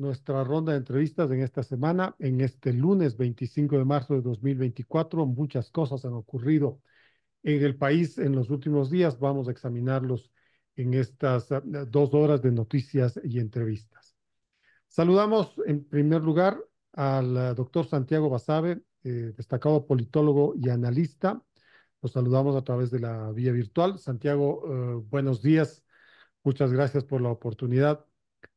nuestra ronda de entrevistas en esta semana, en este lunes 25 de marzo de 2024. Muchas cosas han ocurrido en el país en los últimos días. Vamos a examinarlos en estas eh, dos horas de noticias y entrevistas. Saludamos en primer lugar al eh, doctor Santiago Basabe, eh, destacado politólogo y analista. Los saludamos a través de la vía virtual. Santiago, buenos días. Muchas gracias por la oportunidad.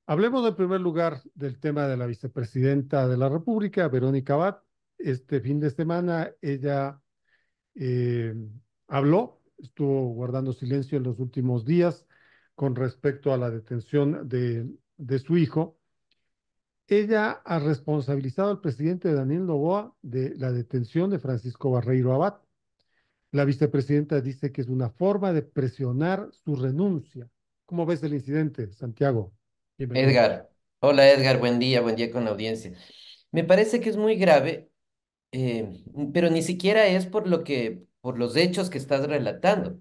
Hablemos en primer lugar del tema de la vicepresidenta de la República, Verónica Abad. Este fin de semana ella eh, habló, estuvo guardando silencio en los últimos días con respecto a la detención de, su hijo. Ella ha responsabilizado al presidente Daniel Loboa de la detención de Francisco Barreiro Abad. La vicepresidenta dice que es una forma de presionar su renuncia. ¿Cómo ves el incidente, Santiago? Edgar, hola Edgar, buen día, buen día con la audiencia. Me parece que es muy grave, eh, pero ni siquiera es por lo que, por los hechos que estás relatando,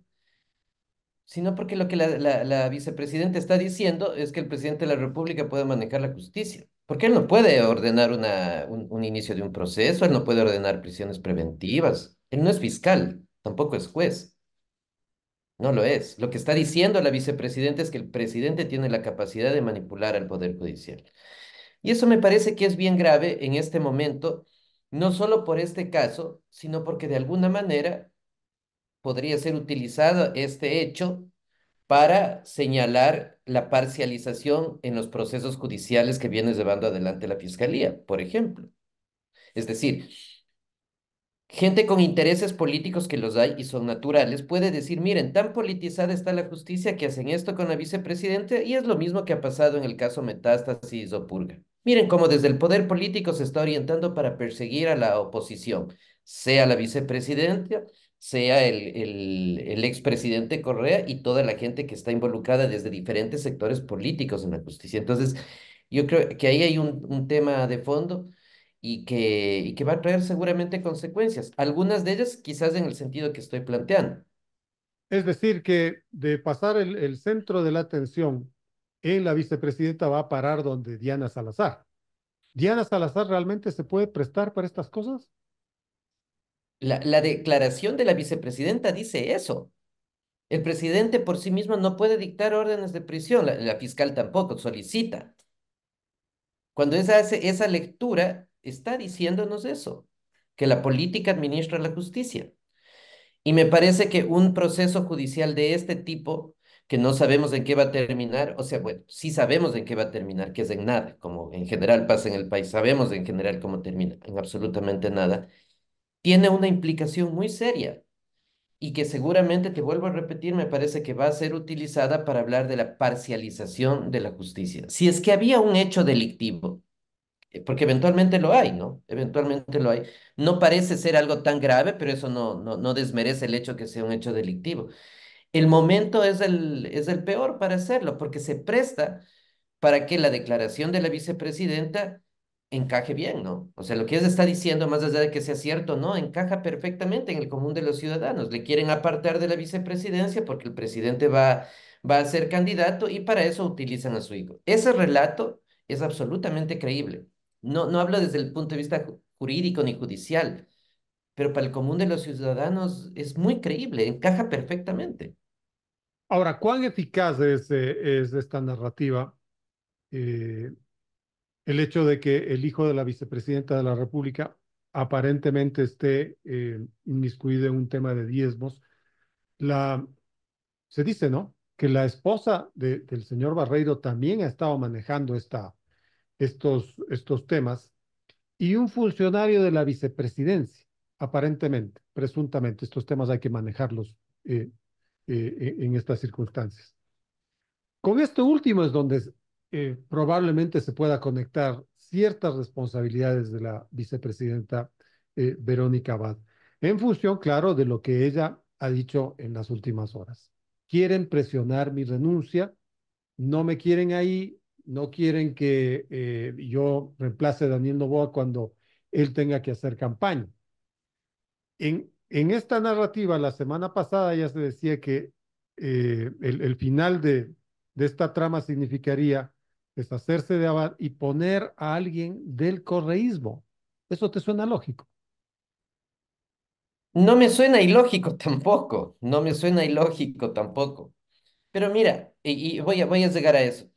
sino porque lo que la, vicepresidenta está diciendo es que el presidente de la República puede manejar la justicia, porque él no puede ordenar una, un inicio de un proceso, él no puede ordenar prisiones preventivas, él no es fiscal, tampoco es juez. No lo es. Lo que está diciendo la vicepresidenta es que el presidente tiene la capacidad de manipular al Poder Judicial. Y eso me parece que es bien grave en este momento, no solo por este caso, sino porque de alguna manera podría ser utilizado este hecho para señalar la parcialización en los procesos judiciales que viene llevando adelante la Fiscalía, por ejemplo. Es decir, gente con intereses políticos que los hay y son naturales puede decir, miren, tan politizada está la justicia que hacen esto con la vicepresidenta y es lo mismo que ha pasado en el caso Metástasis o Purga. Miren cómo desde el poder político se está orientando para perseguir a la oposición, sea la vicepresidenta, sea el, el, el expresidente Correa y toda la gente que está involucrada desde diferentes sectores políticos en la justicia. Entonces, yo creo que ahí hay un, un tema de fondo y que, que va a traer seguramente consecuencias, algunas de ellas quizás en el sentido que estoy planteando. Es decir, que de pasar el, centro de la atención en la vicepresidenta va a parar donde Diana Salazar. ¿Diana Salazar realmente se puede prestar para estas cosas? La, declaración de la vicepresidenta dice eso. El presidente por sí mismo no puede dictar órdenes de prisión, la, fiscal tampoco solicita. Cuando esa hace esa lectura, está diciéndonos eso, que la política administra la justicia. Y me parece que un proceso judicial de este tipo, que no sabemos en qué va a terminar, o sea, bueno, sí sabemos en qué va a terminar, que es en nada, como en general pasa en el país, sabemos en general cómo termina, en absolutamente nada, tiene una implicación muy seria y que seguramente, te vuelvo a repetir, me parece que va a ser utilizada para hablar de la parcialización de la justicia. Si es que había un hecho delictivo eh, porque eventualmente lo hay, ¿no? Eventualmente lo hay. No parece ser algo tan grave, pero eso no, no, desmerece el hecho que sea un hecho delictivo. El momento es el, es el peor para hacerlo, porque se presta para que la declaración de la vicepresidenta encaje bien, ¿no? O sea, lo que ella está diciendo, más allá de que sea cierto, no, encaja perfectamente en el común de los ciudadanos. Le quieren apartar de la vicepresidencia porque el presidente va, va a ser candidato y para eso utilizan a su hijo. Ese relato es absolutamente creíble. No, hablo desde el punto de vista jurídico ni judicial, pero para el común de los ciudadanos es muy creíble, encaja perfectamente. Ahora, ¿cuán eficaz es, eh, es esta narrativa? Eh, el hecho de que el hijo de la vicepresidenta de la República aparentemente esté eh, inmiscuido en un tema de diezmos. La, se dice, ¿no? Que la esposa del señor Barreiro también ha estado manejando esta, estos, estos temas, y un funcionario de la vicepresidencia, aparentemente, presuntamente. Estos temas hay que manejarlos eh, eh, e-, en estas circunstancias. Con esto último es donde eh, probablemente se pueda conectar ciertas responsabilidades de la vicepresidenta Verónica Abad, en función, claro, de lo que ella ha dicho en las últimas horas. Quieren presionar mi renuncia, no me quieren ahí, no quieren que eh, yo reemplace a Daniel Novoa cuando él tenga que hacer campaña. En, en esta narrativa, la semana pasada ya se decía que eh, el, final de, esta trama significaría deshacerse de Abad y poner a alguien del correísmo. ¿Eso te suena lógico? No me suena ilógico tampoco, no me suena ilógico tampoco. Pero mira, y, voy, a, voy a llegar a eso.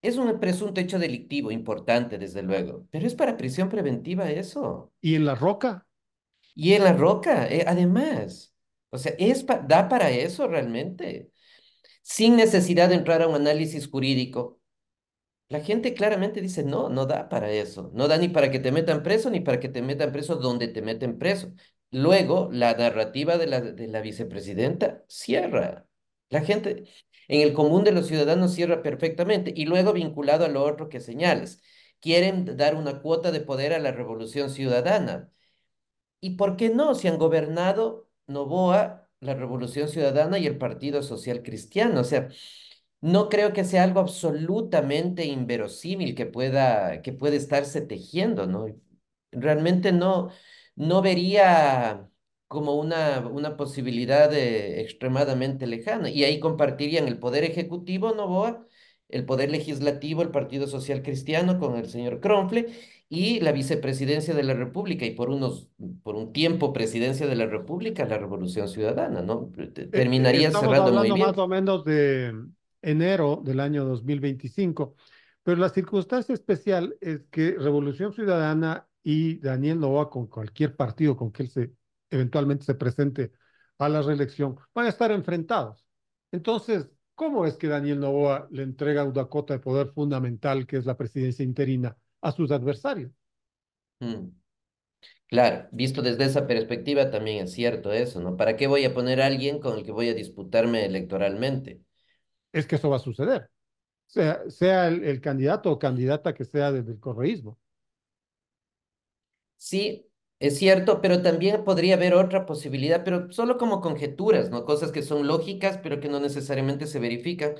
Es un presunto hecho delictivo importante, desde luego, pero es para prisión preventiva eso. ¿Y en la roca? Y en la roca, eh, además. O sea, es da para eso realmente. Sin necesidad de entrar a un análisis jurídico. La gente claramente dice, no, no da para eso. No da ni para que te metan preso, ni para que te metan preso donde te meten preso. Luego, la narrativa de la, de la vicepresidenta cierra. La gente, en el común de los ciudadanos cierra perfectamente y luego vinculado a lo otro que señales, Quieren dar una cuota de poder a la revolución ciudadana. ¿Y por qué no? Si han gobernado Novoa, la revolución ciudadana y el Partido Social Cristiano. O sea, no creo que sea algo absolutamente inverosímil que pueda, que puede estarse tejiendo, ¿no? Realmente no, no vería como una, una posibilidad eh, extremadamente lejana. Y ahí compartirían el Poder Ejecutivo, Novoa, el Poder Legislativo, el Partido Social Cristiano con el señor Cronfle y la Vicepresidencia de la República y por, unos, por un tiempo Presidencia de la República, la Revolución Ciudadana, ¿no? Eh, terminaría cerrando muy bien. más o menos de enero del año 2025, pero la circunstancia especial es que Revolución Ciudadana y Daniel Novoa con cualquier partido con que él se eventualmente se presente a la reelección, van a estar enfrentados. Entonces, ¿cómo es que Daniel Novoa le entrega una cota de poder fundamental que es la presidencia interina a sus adversarios? Mm. Claro, visto desde esa perspectiva también es cierto eso, ¿no? ¿Para qué voy a poner a alguien con el que voy a disputarme electoralmente? Es que eso va a suceder, sea, sea el, candidato o candidata que sea desde el correísmo. Sí, es cierto, pero también podría haber otra posibilidad, pero solo como conjeturas, ¿no? Cosas que son lógicas, pero que no necesariamente se verifican,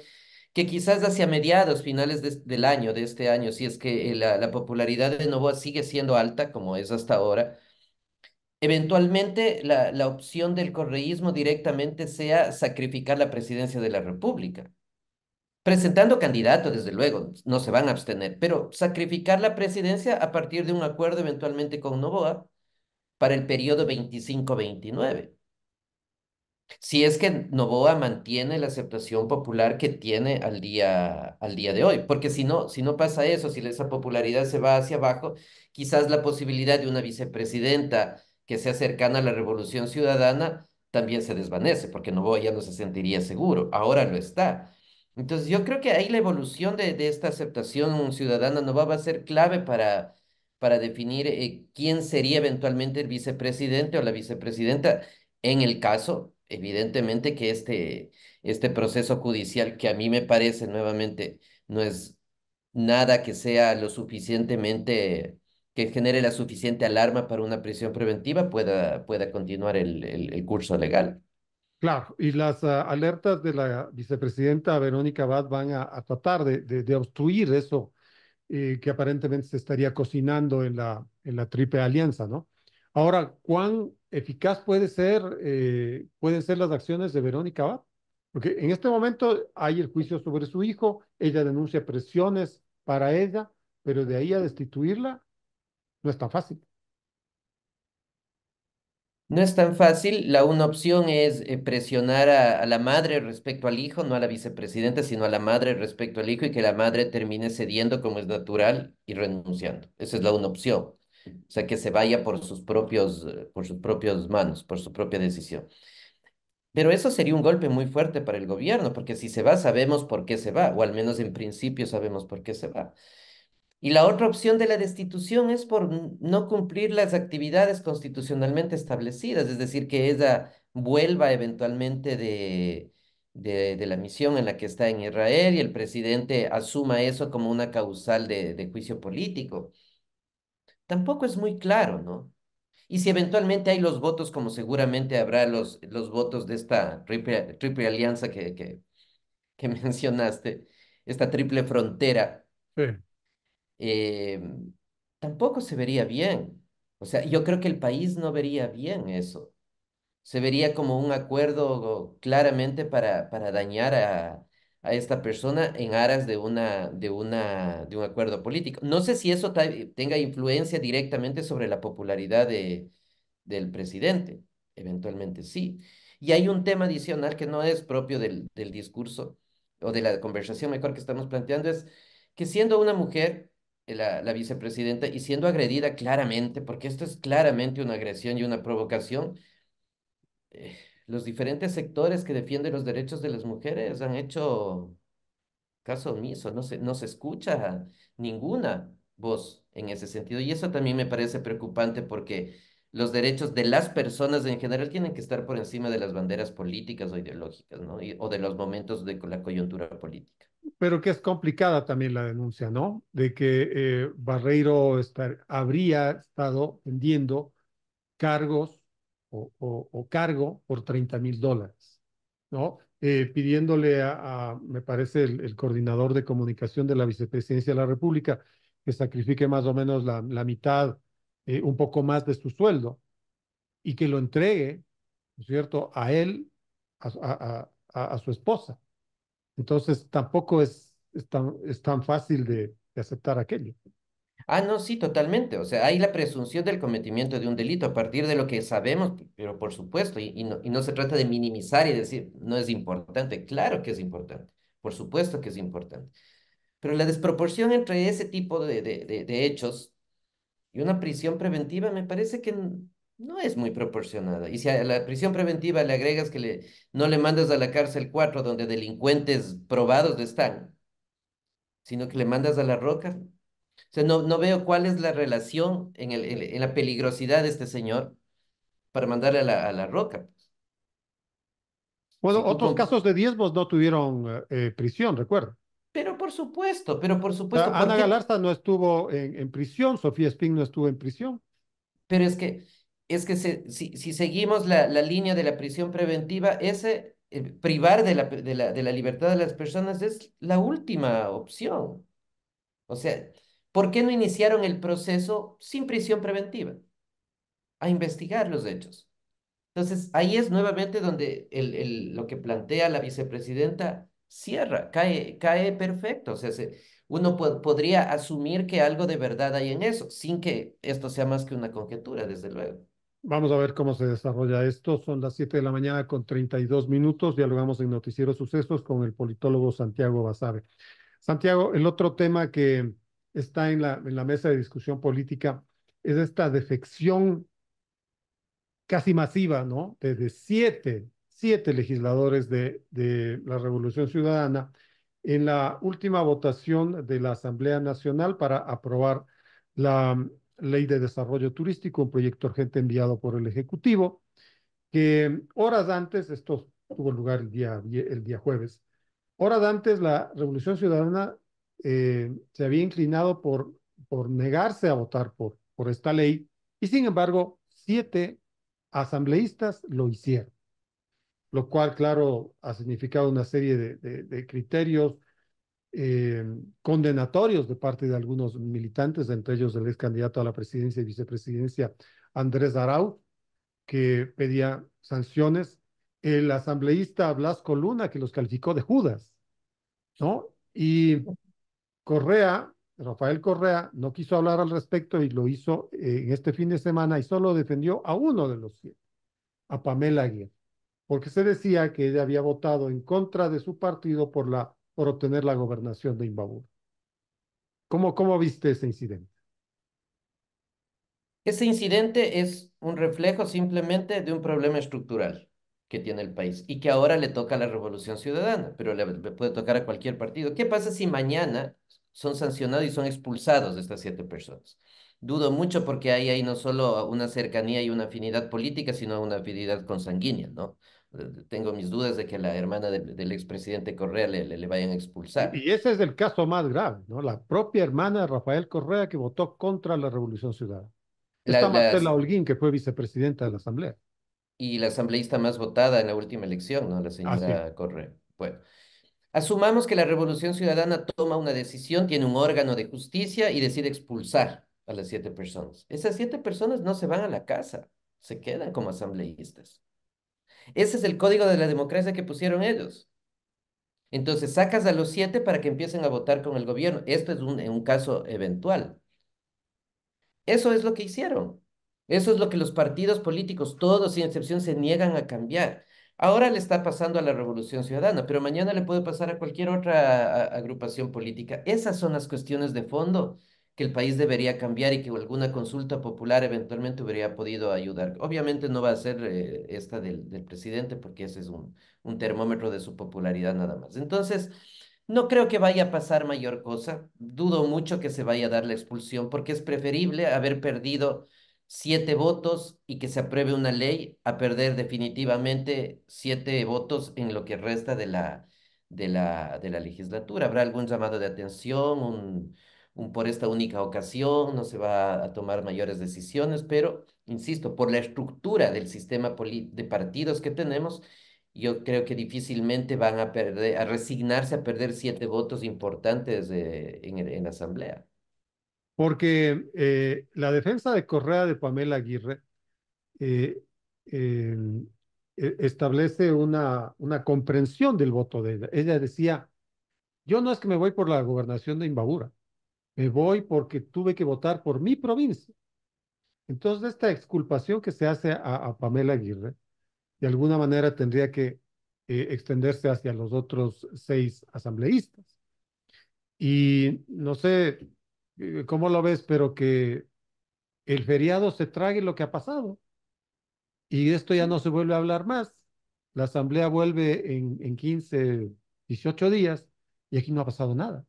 que quizás hacia mediados, finales del año, de este año, si es que eh, la, popularidad de Novoa sigue siendo alta, como es hasta ahora, eventualmente la, la opción del correísmo directamente sea sacrificar la presidencia de la República presentando candidato, desde luego, no se van a abstener, pero sacrificar la presidencia a partir de un acuerdo eventualmente con Novoa para el periodo 25-29. Si es que Novoa mantiene la aceptación popular que tiene al día, al día de hoy, porque si no, si no pasa eso, si esa popularidad se va hacia abajo, quizás la posibilidad de una vicepresidenta que sea cercana a la revolución ciudadana también se desvanece, porque Novoa ya no se sentiría seguro, ahora lo está. Entonces yo creo que ahí la evolución de, de esta aceptación ciudadana Novoa va a ser clave para, para definir eh, quién sería eventualmente el vicepresidente o la vicepresidenta en el caso, evidentemente, que este, este proceso judicial, que a mí me parece nuevamente no es nada que sea lo suficientemente, que genere la suficiente alarma para una prisión preventiva, pueda, pueda continuar el, el, curso legal. Claro, y las ah, alertas de la vicepresidenta Verónica Abad van a, tratar de, de obstruir eso eh, que aparentemente se estaría cocinando en la, en la triple alianza, ¿no? Ahora, ¿cuán eficaz puede ser, eh, pueden ser las acciones de Verónica Abad? Porque en este momento hay el juicio sobre su hijo, ella denuncia presiones para ella, pero de ahí a destituirla no es tan fácil. No es tan fácil. La una opción es eh, presionar a, la madre respecto al hijo, no a la vicepresidenta, sino a la madre respecto al hijo y que la madre termine cediendo como es natural y renunciando. Esa es la una opción. O sea, que se vaya por sus propios, eh, por sus propias manos, por su propia decisión. Pero eso sería un golpe muy fuerte para el gobierno, porque si se va, sabemos por qué se va, o al menos en principio sabemos por qué se va. Y la otra opción de la destitución es por no cumplir las actividades constitucionalmente establecidas, es decir, que ella vuelva eventualmente de, de, la misión en la que está en Israel y el presidente asuma eso como una causal de, juicio político. Tampoco es muy claro, ¿no? Y si eventualmente hay los votos, como seguramente habrá los, los votos de esta triple, alianza que, que mencionaste, esta triple frontera. Sí Em, tampoco se vería bien. O sea, yo creo que el país no vería bien eso. Se vería como un acuerdo claramente para, para dañar a, esta persona en aras de, una, de, una, de un acuerdo político. No sé si eso tenga influencia directamente sobre la popularidad de, del presidente. Eventualmente sí. Y hay un tema adicional que no es propio del, del discurso o de la conversación mejor que estamos planteando, es que siendo una mujer, la, vicepresidenta y siendo agredida claramente, porque esto es claramente una agresión y una provocación, eh, los diferentes sectores que defienden los derechos de las mujeres han hecho caso omiso, no se, no se escucha ninguna voz en ese sentido. Y eso también me parece preocupante porque los derechos de las personas en general tienen que estar por encima de las banderas políticas o ideológicas, ¿no? o de los momentos de la coyuntura política. Pero que es complicada también la denuncia, ¿no? De que eh, Barreiro estar, habría estado vendiendo cargos o, cargo por 30 mil dólares, ¿no? Eh, pidiéndole a, me parece, el, coordinador de comunicación de la vicepresidencia de la República que sacrifique más o menos la, la mitad eh, un poco más de su sueldo y que lo entregue, cierto?, a él, a, a, su esposa. Entonces tampoco es, tan, tan fácil de, aceptar aquello. Ah, no, sí, totalmente. O sea, hay la presunción del cometimiento de un delito a partir de lo que sabemos, pero por supuesto, y, no, se trata de minimizar y decir, no es importante. Claro que es importante, por supuesto que es importante. Pero la desproporción entre ese tipo de, de, de hechos y una prisión preventiva me parece que no es muy proporcionada. Y si a la prisión preventiva le agregas que no le mandas a la cárcel cuatro donde delincuentes probados están, sino que le mandas a la roca. O sea, no, no veo cuál es la relación en, el, en, la peligrosidad de este señor para mandarle a la, roca. Bueno, otros casos de diezmos no tuvieron eh, eh, prisión, recuerdo. Pero por supuesto, pero por ah, supuesto. Ana Galarza no estuvo en, prisión, Sofía Spin no estuvo en prisión. Pero es que, es que si, seguimos la, línea de la prisión preventiva, ese eh, privar de la, de, la, libertad de las personas es la última opción. O sea, ¿por qué no iniciaron el proceso sin prisión preventiva? A investigar los hechos. Entonces, ahí es nuevamente donde el, el, lo que plantea la vicepresidenta cierra, cae, cae perfecto. O sea, uno podría asumir que algo de verdad hay en eso, sin que esto sea más que una conjetura, desde luego. Vamos a ver cómo se desarrolla esto. Son las 7 de la mañana con 32 minutos. Dialogamos en Noticiero Sucesos con el politólogo Santiago Basabe. Santiago, el otro tema que está en la, en la mesa de discusión política es esta defección casi masiva, ¿no? Desde siete siete legisladores de, de la Revolución Ciudadana en la última votación de la Asamblea Nacional para aprobar la mm, Ley de Desarrollo Turístico, un proyecto urgente enviado por el Ejecutivo, que mm, horas antes, esto tuvo lugar el día, el día jueves, horas antes la Revolución Ciudadana eh, se había inclinado por, por negarse a votar por, por esta ley y sin embargo siete asambleístas lo hicieron lo cual, claro, ha significado una serie de, criterios eh, condenatorios de parte de algunos militantes, entre ellos el ex candidato a la presidencia y vicepresidencia Andrés Arau, que pedía sanciones, el asambleísta Blasco Luna, que los calificó de Judas, ¿no? Y Correa, Rafael Correa, no quiso hablar al respecto y lo hizo eh, en este fin de semana y solo defendió a uno de los siete, a Pamela Aguirre porque se decía que ella había votado en contra de su partido por, la, por obtener la gobernación de Imbabura. ¿Cómo, ¿Cómo viste ese incidente? Ese incidente es un reflejo simplemente de un problema estructural que tiene el país y que ahora le toca a la Revolución Ciudadana, pero le, puede tocar a cualquier partido. ¿Qué pasa si mañana son sancionados y son expulsados de estas siete personas? Dudo mucho porque hay ahí no solo una cercanía y una afinidad política, sino una afinidad consanguínea, ¿no? tengo mis dudas de que la hermana del, expresidente Correa le, vayan a expulsar. Y ese es el caso más grave, ¿no? La propia hermana de Rafael Correa que votó contra la Revolución Ciudadana. La, la la Holguín, que fue vicepresidenta de la Asamblea. Y la asambleísta más votada en la última elección, ¿no? La señora Correa. Bueno. Asumamos que la Revolución Ciudadana toma una decisión, tiene un órgano de justicia y decide expulsar a las siete personas. Esas siete personas no se van a la casa, se quedan como asambleístas. Ese es el código de la democracia que pusieron ellos. Entonces sacas a los siete para que empiecen a votar con el gobierno. Esto es un, un caso eventual. Eso es lo que hicieron. Eso es lo que los partidos políticos, todos sin excepción, se niegan a cambiar. Ahora le está pasando a la Revolución Ciudadana, pero mañana le puede pasar a cualquier otra agrupación política. Esas son las cuestiones de fondo que el país debería cambiar y que alguna consulta popular eventualmente hubiera podido ayudar. Obviamente no va a ser eh, esta del, presidente porque ese es un, termómetro de su popularidad nada más. Entonces, no creo que vaya a pasar mayor cosa. Dudo mucho que se vaya a dar la expulsión porque es preferible haber perdido siete votos y que se apruebe una ley a perder definitivamente siete votos en lo que resta de la, de la, de la legislatura. Habrá algún llamado de atención, un, por esta única ocasión, no se va a tomar mayores decisiones, pero, insisto, por la estructura del sistema de partidos que tenemos, yo creo que difícilmente van a, perder, a resignarse a perder siete votos importantes en, en, la Asamblea. Porque eh, la defensa de Correa de Pamela Aguirre eh, eh, e-, establece una, una comprensión del voto de ella. Ella decía, yo no es que me voy por la gobernación de Imbabura, me voy porque tuve que votar por mi provincia. Entonces, esta exculpación que se hace a, Pamela Aguirre, de alguna manera tendría que eh, extenderse hacia los otros seis asambleístas. Y no sé eh, cómo lo ves, pero que el feriado se trague lo que ha pasado. Y esto ya no se vuelve a hablar más. La asamblea vuelve en, en 15, 18 días y aquí no ha pasado nada.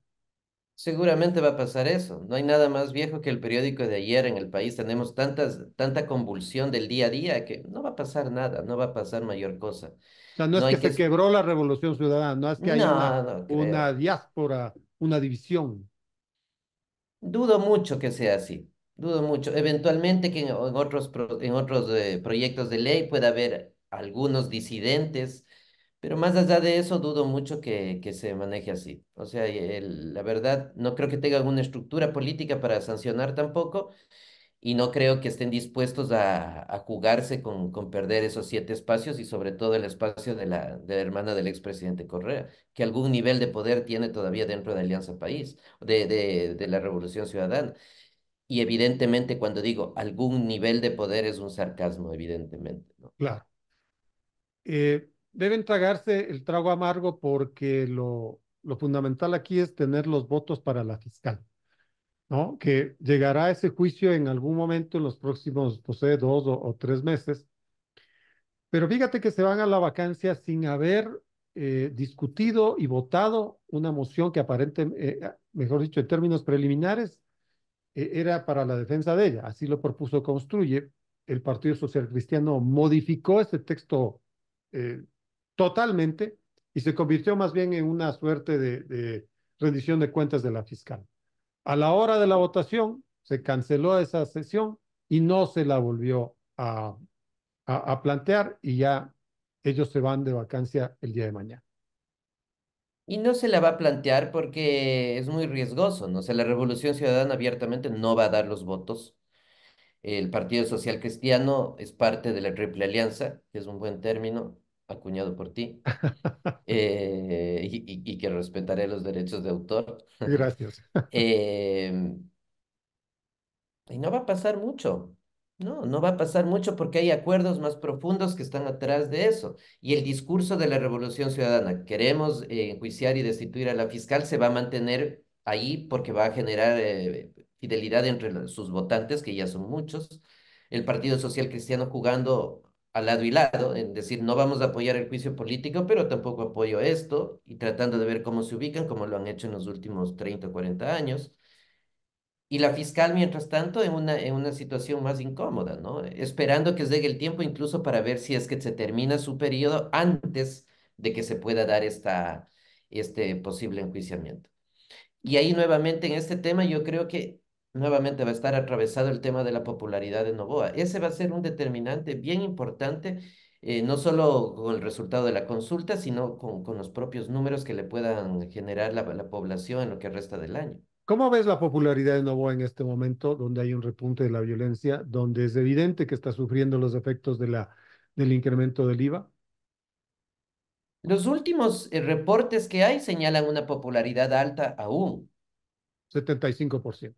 Seguramente va a pasar eso. No hay nada más viejo que el periódico de ayer en el país. Tenemos tanta convulsión del día a día que no va a pasar nada, no va a pasar mayor cosa. O sea, no, es que, se quebró la revolución ciudadana, no es que haya una, diáspora, una división. Dudo mucho que sea así. Dudo mucho. Eventualmente que en, otros, eh, proyectos de ley pueda haber algunos disidentes pero más allá de eso, dudo mucho que, que se maneje así. O sea, la verdad, no creo que tenga alguna estructura política para sancionar tampoco y no creo que estén dispuestos a, a jugarse con, con, perder esos siete espacios y sobre todo el espacio de la, de la hermana del expresidente Correa, que algún nivel de poder tiene todavía dentro de Alianza País, de, de, de la Revolución Ciudadana. Y evidentemente cuando digo algún nivel de poder es un sarcasmo, evidentemente. Claro. Eh deben tragarse el trago amargo porque lo, lo fundamental aquí es tener los votos para la fiscal, ¿no? Que llegará a ese juicio en algún momento en los próximos, no sé, dos o, tres meses. Pero fíjate que se van a la vacancia sin haber eh, discutido y votado una moción que aparentemente, eh, mejor dicho, en términos preliminares, eh, era para la defensa de ella. Así lo propuso Construye. El Partido Social Cristiano modificó ese texto totalmente y se convirtió más bien en una suerte de, rendición de cuentas de la fiscal. A la hora de la votación se canceló esa sesión y no se la volvió a, a plantear y ya ellos se van de vacancia el día de mañana. Y no se la va a plantear porque es muy riesgoso, ¿no? O sea, la Revolución Ciudadana abiertamente no va a dar los votos. El Partido Social Cristiano es parte de la Triple Alianza, que es un buen término, acuñado por ti, eh, y, que respetaré los derechos de autor. Gracias. Eh, y no va a pasar mucho, no, no va a pasar mucho porque hay acuerdos más profundos que están atrás de eso. Y el discurso de la revolución ciudadana, queremos eh, enjuiciar y destituir a la fiscal, se va a mantener ahí porque va a generar fidelidad entre sus votantes, que ya son muchos. El Partido Social Cristiano jugando lado y lado, en decir no vamos a apoyar el juicio político, pero tampoco apoyo esto, y tratando de ver cómo se ubican, como lo han hecho en los últimos 30 o 40 años. Y la fiscal, mientras tanto, en una, en una situación más incómoda, ¿no? Esperando que llegue el tiempo incluso para ver si es que se termina su periodo antes de que se pueda dar esta, este posible enjuiciamiento. Y ahí nuevamente en este tema yo creo que nuevamente va a estar atravesado el tema de la popularidad de Novoa. Ese va a ser un determinante bien importante, eh, no solo con el resultado de la consulta, sino con, los propios números que le puedan generar la, población en lo que resta del año. ¿Cómo ves la popularidad de Novoa en este momento, donde hay un repunte de la violencia, donde es evidente que está sufriendo los efectos del incremento del IVA? Los últimos eh, reportes que hay señalan una popularidad alta aún. 75%.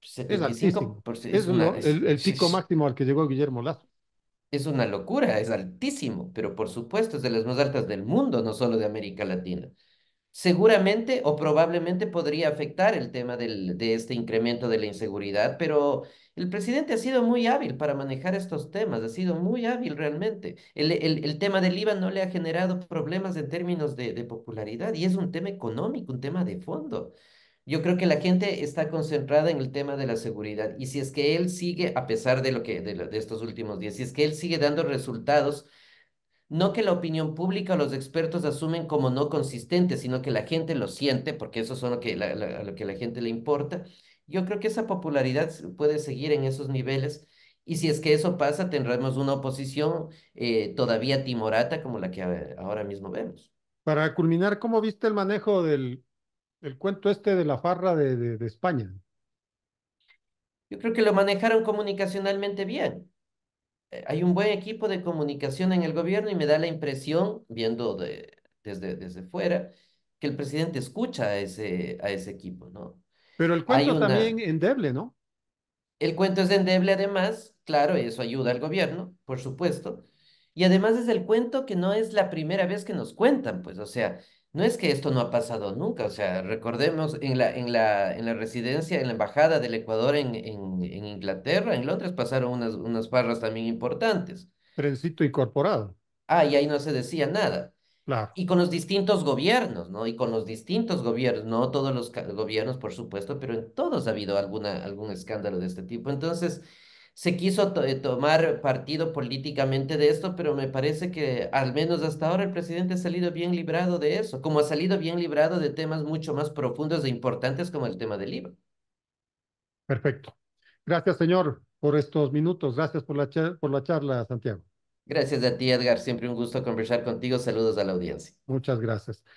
Es, es el, pico máximo al que llegó Guillermo Lazo. Es una locura, es altísimo, pero por supuesto es de las más altas del mundo, no solo de América Latina. Seguramente o probablemente podría afectar el tema de este incremento de la inseguridad, pero el presidente ha sido muy hábil para manejar estos temas, ha sido muy hábil realmente. El, tema del IVA no le ha generado problemas en términos de, de popularidad y es un tema económico, un tema de fondo. Yo creo que la gente está concentrada en el tema de la seguridad y si es que él sigue, a pesar de lo que de, estos últimos días, si es que él sigue dando resultados, no que la opinión pública o los expertos asumen como no consistentes, sino que la gente lo siente, porque eso es lo que la, la, lo que la gente le importa. Yo creo que esa popularidad puede seguir en esos niveles. Y si es que eso pasa, tendremos una oposición eh, todavía timorata como la que eh, ahora mismo vemos. Para culminar, ¿cómo viste el manejo del el cuento este de la farra de, España. Yo creo que lo manejaron comunicacionalmente bien. Eh, hay un buen equipo de comunicación en el gobierno y me da la impresión, viendo de, desde, desde fuera, que el presidente escucha a ese, a ese equipo, ¿no? Pero el cuento también endeble, ¿no? El cuento es endeble además, claro, eso ayuda al gobierno, por supuesto. Y además es el cuento que no es la primera vez que nos cuentan, pues, o sea, no es que esto no ha pasado nunca, o sea, recordemos en la, en la, en la residencia, en la embajada del Ecuador en, en, Inglaterra, en Londres, pasaron unas, unas parras también importantes. Trencito incorporado. Ah, y ahí no se decía nada. Y con los distintos gobiernos, ¿no? Y con los distintos gobiernos, no todos los gobiernos, por supuesto, pero en todos ha habido alguna, algún escándalo de este tipo. Entonces, se quiso eh, tomar partido políticamente de esto, pero me parece que al menos hasta ahora el presidente ha salido bien librado de eso, como ha salido bien librado de temas mucho más profundos e importantes como el tema del IVA. Perfecto. Gracias, señor, por estos minutos. Gracias por la, por la charla, Santiago. Gracias a ti, Edgar. Siempre un gusto conversar contigo. Saludos a la audiencia. Muchas gracias.